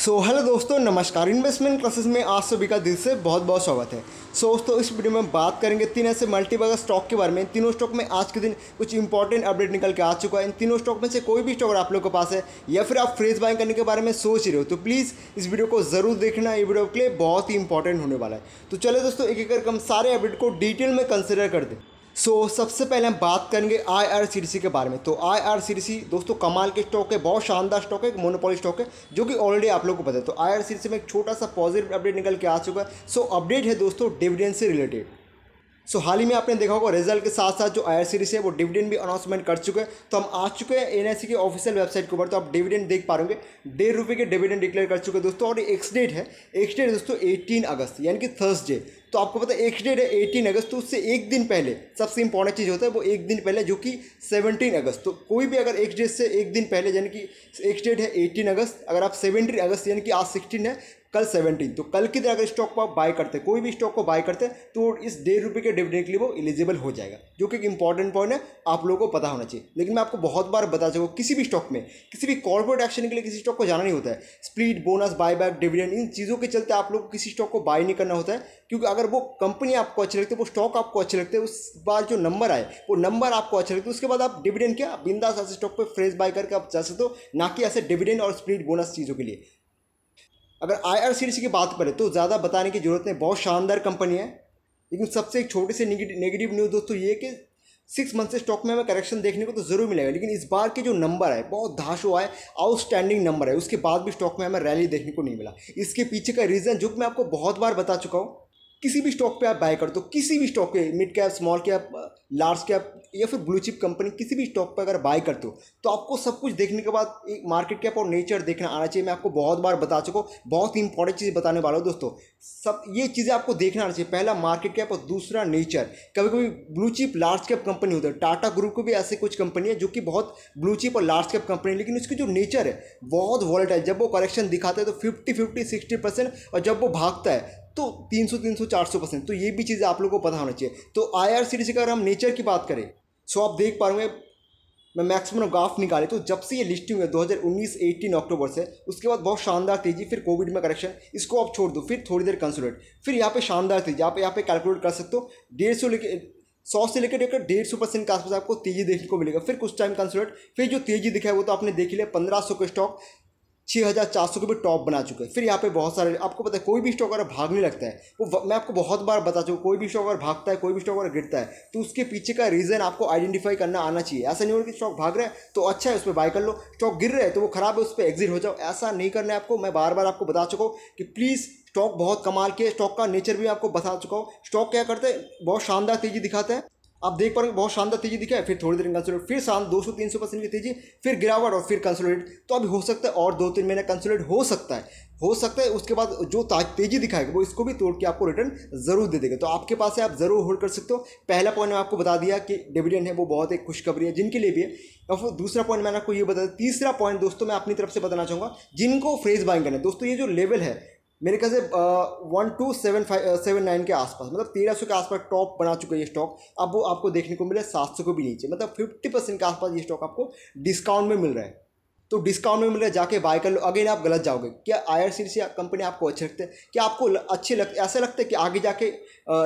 सो so, hello दोस्तों नमस्कार investment classes में आज सभी का दिल से बहुत बहुत स्वागत है सो so, दोस्तों इस वीडियो में बात करेंगे तीन ऐसे मल्टीबैगर स्टॉक के बारे में तीनों स्टॉक में आज के दिन कुछ इंपॉर्टेंट अपडेट निकल के आ चुका है इन तीनों स्टॉक में से कोई भी स्टॉक आप लोग के पास है या फिर आप फ्रेज बाइंग करने के बारे में सोच रहे हो तो प्लीज़ इस वीडियो को ज़रूर देखना ये वीडियो के लिए बहुत ही इंपॉर्टेंट होने वाला है तो चले दोस्तों एक एक करके हम सारे अपडेट को डिटेल में कंसिडर कर दें सो so, सबसे पहले हम बात करेंगे आईआरसीडीसी के बारे में तो आईआरसीडीसी दोस्तों कमाल के स्टॉक है बहुत शानदार स्टॉक है मोनोपोली स्टॉक है जो कि ऑलरेडी आप लोगों को पता है तो आईआरसीडीसी में एक छोटा सा पॉजिटिव अपडेट निकल के आ चुका है सो so, अपडेट है दोस्तों डिविडेंड से रिलेटेड सो so, हाल ही में आपने देखा होगा रिजल्ट के साथ साथ जो आई आर है वो डिविडेंड भी अनाउंसमेंट कर चुके हैं तो हम आ चुके हैं एन के ऑफिशियल वेबसाइट के ऊपर तो आप डिविडेंड देख पाओगे डेढ़ रुपये के डिविडेंड डिक्लेयर कर चुके हैं दोस्तों और एक्स डेट है एक्स डेट दोस्तों एटीन अगस्त यानी कि थर्सडे तो आपको पता है एक डेट है एटीन अगस्त तो उससे एक दिन पहले सबसे इंपॉर्टेंट चीज़ होता है वो एक दिन पहले जो कि सेवनटीन अगस्त तो कोई भी अगर एक डेट से एक दिन पहले यानी कि एक डेट है एटीन अगस्त अगर आप सेवनटीन अगस्त यानी कि आज सिक्सटीन है कल सेवनटीन तो कल की दिन अगर स्टॉक को आप बाय करते हैं कोई भी स्टॉक को बाय करते हैं तो इस डेढ़ रुपये के डिविडेंड के लिए वो एलिजिबल हो जाएगा जो कि एक इंपॉर्टेंट पॉइंट है आप लोगों को पता होना चाहिए लेकिन मैं आपको बहुत बार बता चुका किसी भी स्टॉक में किसी भी कॉर्पोरेट एक्शन के लिए किसी स्टॉक को जाना नहीं होता है स्प्लिट बोनस बैक डिविडेंड इन चीज़ों के चलते आप लोग किसी स्टॉक को बाय नहीं करना होता है क्योंकि अगर अगर वो कंपनी आपको अच्छी लगती है वो स्टॉक आपको अच्छे लगते हैं उस बार जो नंबर आए वो नंबर आपको अच्छे लगते हैं उसके बाद आप डिविडेंड क्या बिंदास ऐसे स्टॉक पर फ्रेश बाय करके आप जा सकते हो ना कि ऐसे डिविडेंड और स्प्लिट बोनस चीज़ों के लिए अगर आई आर की बात करें तो ज़्यादा बताने की जरूरत नहीं बहुत शानदार कंपनी है लेकिन सबसे एक छोटी से नेगेटिव न्यूज़ दोस्तों ये कि सिक्स मंथ से स्टॉक में हमें करेक्शन देखने को तो जरूर मिलेगा लेकिन इस बार के जो नंबर है बहुत धाश हुआ है आउटस्टैंडिंग नंबर है उसके बाद भी स्टॉक में हमें रैली देखने को नहीं मिला इसके पीछे का रीज़न जो मैं आपको बहुत बार बता चुका हूँ किसी भी स्टॉक पे आप बाय कर दो किसी भी स्टॉक पे mid cap small cap large cap या फिर ब्लू चिप कंपनी किसी भी स्टॉक पे अगर बाय कर दो तो आपको सब कुछ देखने के बाद एक मार्केट कैप और नेचर देखना आना चाहिए मैं आपको बहुत बार बता चुका हूँ बहुत ही इंपॉर्टेंट चीज़ बताने वाला हूँ दोस्तों सब ये चीज़ें आपको देखना आना चाहिए पहला मार्केट कैप और दूसरा नेचर कभी कभी blue chip large cap company होता है टाटा ग्रुप को भी ऐसे कुछ कंपनी है जो कि बहुत ब्लू चिप और लार्ज कैप कंपनी है लेकिन उसकी जो नेचर है बहुत वॉलेट है जब वो करेक्शन दिखाता है तो फिफ्टी फिफ्टी सिक्सटी परसेंट और जब वो भागता है तो 300 300 400 परसेंट तो ये भी चीज़ आप लोगों को पता होना चाहिए तो आई आर सीरीज का अगर हम नेचर की बात करें सो आप देख पा रहे मैं मैक्सिमम ग्राफ निकाले तो जब से ये लिस्टिंग है 2019-18 अक्टूबर से उसके बाद बहुत शानदार तेजी फिर कोविड में करेक्शन इसको आप छोड़ दो फिर थोड़ी देर कंसोलेट फिर यहाँ पे शानदार तेजी आप यहाँ पे कैलकुलेट कर सकते हो डेढ़ सौ लेके सौ से लेकर लेकर डेढ़ सौ परसेंट के आसपास आपको तेजी देखने को मिलेगा फिर कुछ टाइम कंसोलेट फिर जो तेजी दिखाए वो तो आपने देख लिया पंद्रह सौ के स्टॉक छः हज़ार चार सौ के भी टॉप बना चुके हैं फिर यहाँ पे बहुत सारे आपको पता है कोई भी स्टॉक अगर भागने लगता है वो मैं आपको बहुत बार बता चुका कोई भी स्टॉक अगर भागता है कोई भी स्टॉक अगर गिरता है तो उसके पीछे का रीज़न आपको आइडेंटिफाई करना आना चाहिए ऐसा नहीं हो कि स्टॉक भाग रहा है तो अच्छा है उस पर बाय कर लो स्टॉक गिर रहा है तो वो खराब है उस पर एग्जिट हो जाओ ऐसा नहीं करना है आपको मैं बार बार आपको बता चुका हूँ कि प्लीज़ स्टॉक बहुत कमाल के स्टॉक का नेचर भी आपको बता चुका हूँ स्टॉक क्या करते हैं बहुत शानदार तेजी दिखाते हैं आप देख पा रहे बहुत शानदार तेजी दिखा है फिर थोड़ी देर कंसोलेट फिर शाम दो सौ तीन सौ परसेंट की तेजी फिर गिरावट और फिर कंसोलेट तो अभी हो सकता है और दो तीन महीने कंसोलेट हो सकता है हो सकता है उसके बाद जो तेजी दिखाएगा वो इसको भी तोड़ के आपको रिटर्न जरूर दे देगा तो आपके पास है आप जरूर होल्ड कर सकते हो पहला पॉइंट मैं आपको बता दिया कि डिविडेंड है वो बहुत एक खुशखबरी है जिनके लिए भी है और फिर दूसरा पॉइंट मैंने आपको ये बता दिया तीसरा पॉइंट दोस्तों मैं अपनी तरफ से बताना चाहूँगा जिनको फ्रेज बाइंग करना है दोस्तों ये जो लेवल है मेरे ख्याल से one two seven five seven nine के आसपास मतलब तेरह सौ के आसपास टॉप बना चुका है ये स्टॉक अब वो आपको देखने को मिले सात सौ को भी नीचे मतलब फिफ्टी परसेंट के आसपास ये स्टॉक आपको डिस्काउंट में मिल रहा है तो डिस्काउंट में मिल रहा जाके बाय कर लो अगेन आप गलत जाओगे क्या आई आर सी कंपनी आपको अच्छे लगते हैं क्या आपको अच्छे लग ऐसे लगता है कि आगे जाके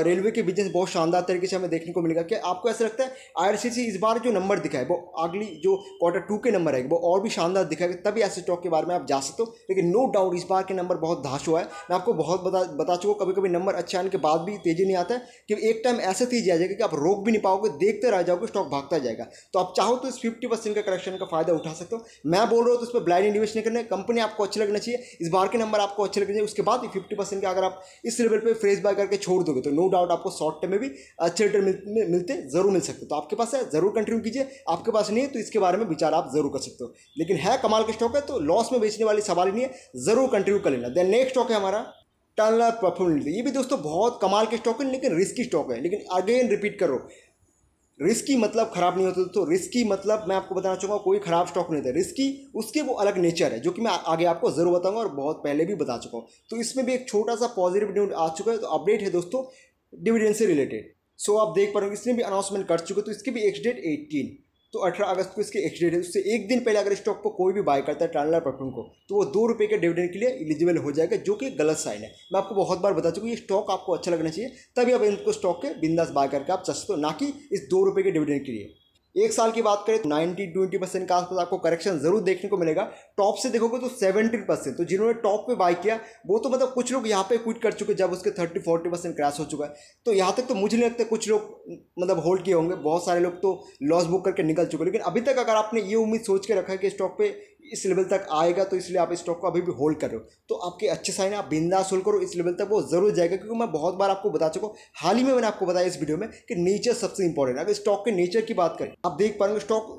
रेलवे के बिजनेस बहुत शानदार तरीके से हमें देखने को मिलेगा क्या आपको ऐसा लगता है आई आर सी इस बार जो नंबर दिखा है वो अगली जो क्वार्टर टू के नंबर है वो और भी शानदार दिखाएगा तभी ऐसे स्टॉक के बारे में आप जा सकते हो लेकिन नो डाउट इस बार के नंबर बहुत धाश हुआ है मैं आपको बहुत बता बता चुका हूँ कभी कभी नंबर अच्छे आने के बाद भी तेजी नहीं आता है कि एक टाइम ऐसे तेजी आ जाएगा कि आप रोक भी नहीं पाओगे देखते रह जाओगे स्टॉक भागता जाएगा तो आप चाहो तो इस फिफ्टी परसेंट का करेक्शन का फायदा उठा सकते हो मैं बोल रहा हूँ तो उस पर ब्लाइंड इन्वेस्ट नहीं करना कंपनी आपको अच्छी लगना चाहिए इस बार के नंबर आपको अच्छे लगने चाहिए उसके बाद फिफ्टी परसेंट का अगर आप इस लेवल पर फ्रेश बाय करके छोड़ दोगे तो नो डाउट आपको शॉर्ट टर्म में भी अच्छे रिटर्न मिलते जरूर मिल सकते तो आपके पास है जरूर कंटिन्यू कीजिए आपके पास नहीं है तो इसके बारे में विचार आप जरूर कर सकते हो लेकिन है कमाल का स्टॉक है तो लॉस में बेचने वाली सवाल नहीं है जरूर कंटिन्यू कर लेना देन नेक्स्ट स्टॉक है हमारा टर्नर परफॉर्मेंस ये भी दोस्तों बहुत कमाल के स्टॉक है लेकिन रिस्की स्टॉक है लेकिन अगेन रिपीट करो रिस्की मतलब खराब नहीं होता तो रिस्की मतलब मैं आपको बताना चाहूँगा कोई खराब स्टॉक नहीं होता रिस्की उसके वो अलग नेचर है जो कि मैं आगे आपको जरूर बताऊंगा और बहुत पहले भी बता चुका हूँ तो इसमें भी एक छोटा सा पॉजिटिव न्यूज आ चुका है तो अपडेट है दोस्तों डिविडेंड से रिलेटेड सो आप देख पा रहे हो इसने भी अनाउंसमेंट कर चुके तो इसकी भी एक्स डेट एटीन तो अठारह अगस्त को इसके एक्स डेट है उससे एक दिन पहले अगर स्टॉक को कोई भी बाय करता है ट्रांसलर परफ्यूम को तो वो दो रुपये के डिविडेंड के लिए एलिजिबल हो जाएगा जो कि गलत साइन है मैं आपको बहुत बार बता चुकी हूँ ये स्टॉक आपको अच्छा लगना चाहिए तभी आप इनको स्टॉक के बिंदास बाय करके आप चाहते हो ना कि इस दो रुपये के डिविडेंड के लिए एक साल की बात करें तो नाइन्टी ट्वेंटी परसेंट के आसपास आपको करेक्शन जरूर देखने को मिलेगा टॉप से देखोगे तो सेवेंटी परसेंट तो जिन्होंने टॉप पे बाई किया वो तो मतलब कुछ लोग यहाँ पे क्विट कर चुके जब उसके थर्टी फोर्टी परसेंट क्रैश हो चुका है तो यहाँ तक तो मुझे नहीं लगता कुछ लोग मतलब होल्ड किए होंगे बहुत सारे लोग तो लॉस बुक करके निकल चुके लेकिन अभी तक अगर आपने ये उम्मीद सोच के रखा है कि स्टॉक पर इस लेवल तक आएगा तो इसलिए आप स्टॉक को अभी भी होल्ड कर रहे हो तो आपके अच्छे साइन आप बिंदास होल्ड करो इस लेवल तक वो जरूर जाएगा क्योंकि मैं बहुत बार आपको बता चुका हूँ हाल ही में मैंने आपको बताया इस वीडियो में कि नेचर सबसे इंपॉर्टेंट है अगर स्टॉक के नेचर की बात करें आप देख पाएंगे स्टॉक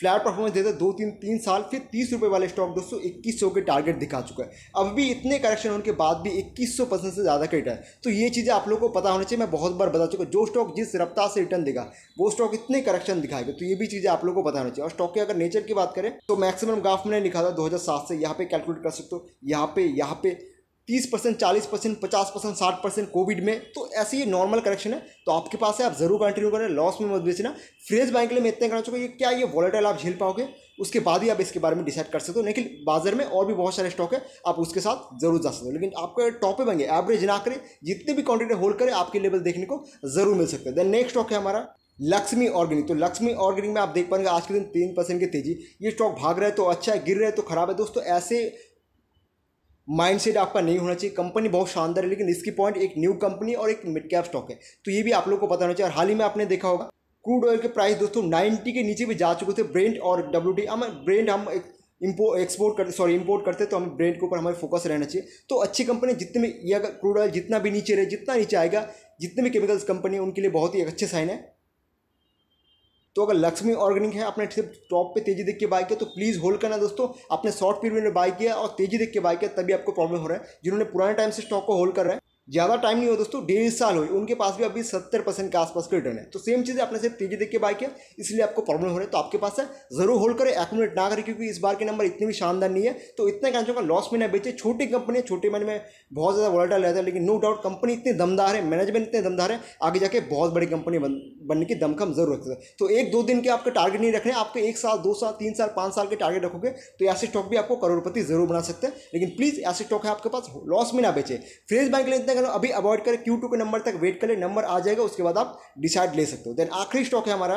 फ्लैट परफॉर्मेंस देते दो तीन तीन साल फिर तीस रुपये वाले स्टॉक दोस्तों इक्कीस सौ के टारगेट दिखा चुका है अब भी इतने करेक्शन होने के बाद भी इक्कीस सौ परसेंट से ज़्यादा का रिटर्न तो ये चीज़ें आप लोगों को पता होना चाहिए मैं बहुत बार बता चुका जो स्टॉक जिस रफ्तार से रिटर्न देगा वो स्टॉक इतने करेक्शन दिखाएगा तो ये भी चीज़ें आप लोगों को पता होना चाहिए और स्टॉक की अगर नेचर की बात करें तो मैक्सिमम ग्राफ मैंने था दो से यहाँ पे कैलकुलेट कर सकते हो यहाँ पे यहाँ पे तीस परसेंट चालीस परसेंट पचास परसेंट साठ परसेंट कोविड में तो ऐसे ये नॉर्मल करेक्शन है तो आपके पास है आप जरूर कंटिन्यू करें लॉस में मत बेचना फ्रेज बैंक के लिए मैं इतना कहना चाहूँगा क्या ये वॉलेटाइल आप झेल पाओगे उसके बाद ही आप इसके बारे में डिसाइड कर सकते हो लेकिन बाजार में और भी बहुत सारे स्टॉक है आप उसके साथ जरूर जा सकते हो लेकिन आपका टॉप बनेंगे एवरेज ना करें जितने भी क्वांटिटी होल्ड करें आपके लेवल देखने को जरूर मिल सकता है देन नेक्स्ट स्टॉक है हमारा लक्ष्मी ऑर्गेनिक तो लक्ष्मी ऑर्गेनिक में आप देख पाएंगे आज के दिन तीन परसेंट की तेजी ये स्टॉक भाग रहा है तो अच्छा है गिर रहा है तो खराब है दोस्तों ऐसे माइंडसेट आपका नहीं होना चाहिए कंपनी बहुत शानदार है लेकिन इसकी पॉइंट एक न्यू कंपनी और एक मिड कैप स्टॉक है तो ये भी आप लोग को पता होना चाहिए और हाल ही में आपने देखा होगा क्रूड ऑयल के प्राइस दोस्तों 90 के नीचे भी जा चुके थे ब्रेंड और डब्ल्यू टी हम ब्रेंड हम इम्पो एक्सपोर्ट करते सॉरी इम्पोर्ट करते तो हम ब्रेंड के ऊपर हमें फोकस रहना चाहिए तो अच्छी कंपनी जितने में अगर क्रूड ऑयल जितना भी नीचे रहे जितना नीचे आएगा जितने भी केमिकल्स कंपनी उनके लिए बहुत ही अच्छे साइन है तो अगर लक्ष्मी ऑर्गेनिक है आपने सिर्फ टॉप पे तेजी देख के बाई किया तो प्लीज़ होल्ड करना दोस्तों आपने शॉर्ट पीरियड में बाई किया और तेजी देख के बाई किया तभी आपको प्रॉब्लम हो रहा है जिन्होंने पुराने टाइम से स्टॉक को होल्ड कर रहे हैं ज़्यादा टाइम नहीं हो दोस्तों डेढ़ साल हुई उनके पास भी अभी सत्तर परसेंट के आसपास का रिटर्न है तो सेम चीज़ आपने सिर्फ तेजी देख के बाइक है इसलिए आपको प्रॉब्लम हो रही है तो आपके पास है जरूर होल्ड करें एकोमोडेट ना करें क्योंकि इस बार के नंबर इतने भी शानदार नहीं है तो इतने कंचों का लॉस में ना बेचे छोटी कंपनी छोटे मैन में बहुत ज़्यादा वोलाटाइल रहता है लेकिन नो डाउट कंपनी इतनी दमदार है मैनेजमेंट इतने दमदार है आगे जाके बहुत बड़ी कंपनी बनने की दमखम जरूर रखते हैं तो एक दो दिन के आपके टारगेट नहीं रखने आपके एक साल दो साल तीन साल पाँच साल के टारगेट रखोगे तो ऐसे स्टॉक भी आपको करोड़पति जरूर बना सकते हैं लेकिन प्लीज़ ऐसे स्टॉक है आपके पास लॉस में ना बेचे फ्रेज बैंक लेते हैं अगर अभी अवॉइड करें क्यू टू के नंबर तक वेट करें नंबर आ जाएगा उसके बाद आप डिसाइड ले सकते हो देन आखिरी स्टॉक है हमारा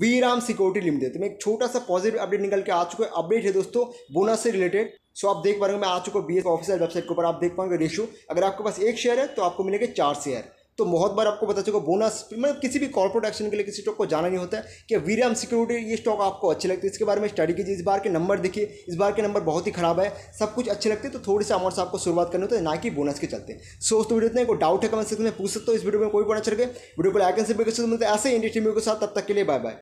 वी राम सिक्योरिटी लिमिटेड तो मैं एक छोटा सा पॉजिटिव अपडेट निकल के आ चुका है अपडेट है दोस्तों बोनस से रिलेटेड सो आप देख पाएंगे मैं आ चुका हूँ बी एस वेबसाइट के ऊपर आप देख पाएंगे रेशो अगर आपके पास एक शेयर है तो आपको मिलेगा चार शेयर तो बहुत बार आपको बता चुका बोनस मतलब किसी भी कॉर्पोरेट एक्शन के लिए किसी स्टॉक को जाना नहीं होता है कि वीराम सिक्योरिटी ये स्टॉक आपको अच्छे लगते हैं इसके बारे में स्टडी कीजिए इस बार के नंबर देखिए इस बार के नंबर बहुत ही खराब है सब कुछ अच्छे लगते हैं तो थोड़ी सा अमाउंट से आपको शुरुआत करनी होते है ना कि बोनस के चलते सो दोस्तों वीडियो इतने को डाउट है कमेंट सेक्शन में पूछ सकते हो इस वीडियो में कोई बना चल गए वीडियो को लाइक एंड सब्सक्राइब कर सकते हैं ऐसे इंडस्ट्री में के साथ तब तक के लिए बाय बाय